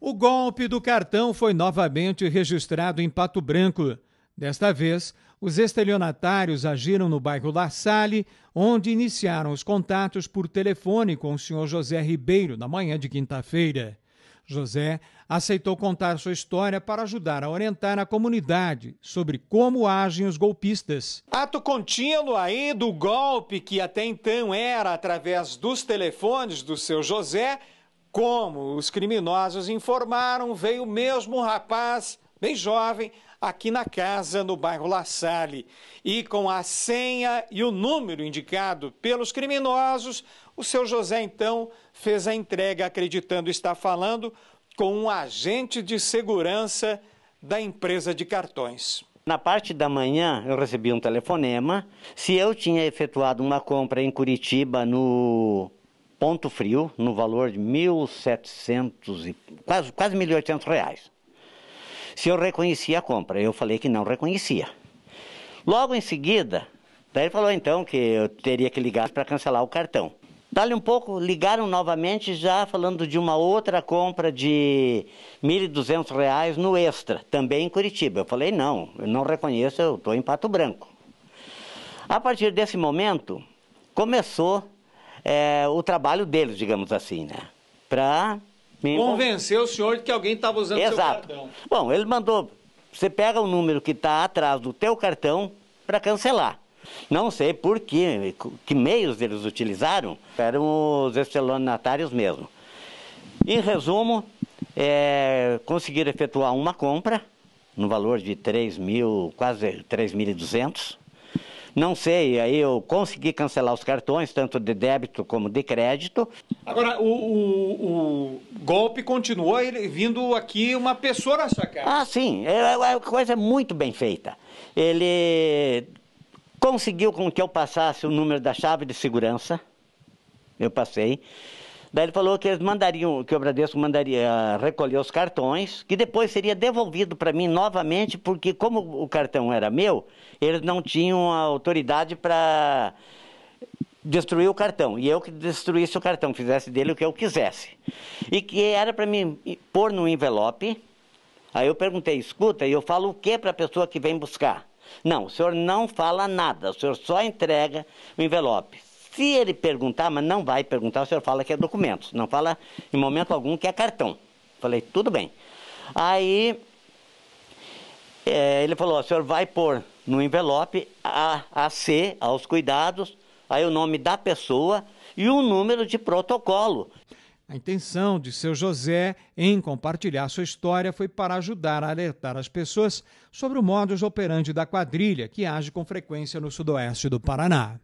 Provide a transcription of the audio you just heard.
O golpe do cartão foi novamente registrado em Pato Branco. Desta vez, os estelionatários agiram no bairro La Salle, onde iniciaram os contatos por telefone com o senhor José Ribeiro na manhã de quinta-feira. José aceitou contar sua história para ajudar a orientar a comunidade sobre como agem os golpistas. Ato contínuo aí do golpe que até então era através dos telefones do seu José como os criminosos informaram, veio mesmo um rapaz, bem jovem, aqui na casa no bairro La Salle. E com a senha e o número indicado pelos criminosos, o seu José então fez a entrega, acreditando estar falando com um agente de segurança da empresa de cartões. Na parte da manhã, eu recebi um telefonema se eu tinha efetuado uma compra em Curitiba no ponto frio, no valor de 1.700 e quase, quase 1.800 reais. Se eu reconhecia a compra, eu falei que não reconhecia. Logo em seguida, daí ele falou então que eu teria que ligar para cancelar o cartão. Dali um pouco, ligaram novamente já falando de uma outra compra de R$ reais no Extra, também em Curitiba. Eu falei, não, eu não reconheço, eu estou em Pato Branco. A partir desse momento, começou é, o trabalho deles, digamos assim, né? Para convencer o senhor de que alguém estava usando Exato. seu cartão. Bom, ele mandou. Você pega o número que está atrás do teu cartão para cancelar. Não sei por que, que meios eles utilizaram, eram os estelionatários mesmo. Em resumo, é, conseguiram efetuar uma compra no valor de 3 mil, quase 3.200 não sei, aí eu consegui cancelar os cartões, tanto de débito como de crédito. Agora, o, o, o golpe continuou vindo aqui uma pessoa na sua casa. Ah, sim, é, é coisa muito bem feita. Ele conseguiu com que eu passasse o número da chave de segurança, eu passei. Daí ele falou que eles mandariam, que o Bradesco mandaria recolher os cartões, que depois seria devolvido para mim novamente, porque como o cartão era meu, eles não tinham autoridade para destruir o cartão. E eu que destruísse o cartão, fizesse dele o que eu quisesse. E que era para mim pôr num envelope. Aí eu perguntei, escuta, e eu falo o que para a pessoa que vem buscar? Não, o senhor não fala nada, o senhor só entrega o envelope. Se ele perguntar, mas não vai perguntar, o senhor fala que é documentos, não fala em momento algum que é cartão. Falei, tudo bem. Aí é, ele falou, o senhor vai pôr no envelope a, a C, aos cuidados, aí o nome da pessoa e o número de protocolo. A intenção de seu José em compartilhar sua história foi para ajudar a alertar as pessoas sobre o modus operandi da quadrilha que age com frequência no sudoeste do Paraná.